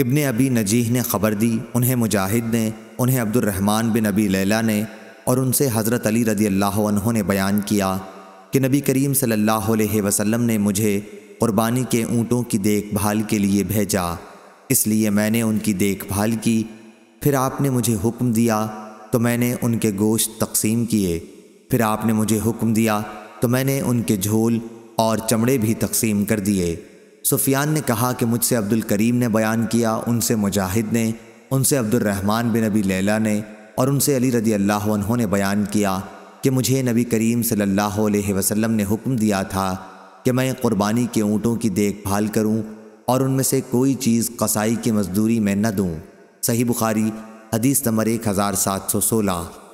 इब्ने अबी नजीह ने ख़बर दी उन्हें मुजाहिद ने उन्हें अब्दुलरहमान बिन अबी लैला ने और उनसे हज़रत अली रदी अल्लाह ने बयान किया कि नबी करीम सल्लल्लाहु अलैहि वसल्लम ने मुझे क़ुरबानी के ऊँटों की देखभाल के लिए भेजा इसलिए मैंने उनकी देखभाल की फिर आपने मुझे हुक्म दिया तो मैंने उनके गोश्त तकसीम किए फिर आपने मुझे हुक्म दिया तो मैंने उनके झोल और चमड़े भी तकसीम कर दिए सुफियान ने कहा कि मुझसे अब्दुल करीम ने बयान किया उनसे मुजाहिद ने उनसे अब्दुलरहमान बिन नबी लैला ने और उनसे अली रदी अल्लाह ने बयान किया कि मुझे नबी करीम सल्लल्लाहु अलैहि वसल्लम ने हुक्म दिया था कि मैं क़ुरबानी के ऊँटों की देखभाल करूँ और उनमें से कोई चीज़ कसाई की मजदूरी में न दूँ सही बुखारी हदीस नंबर एक हज़ार सात सौ सोलह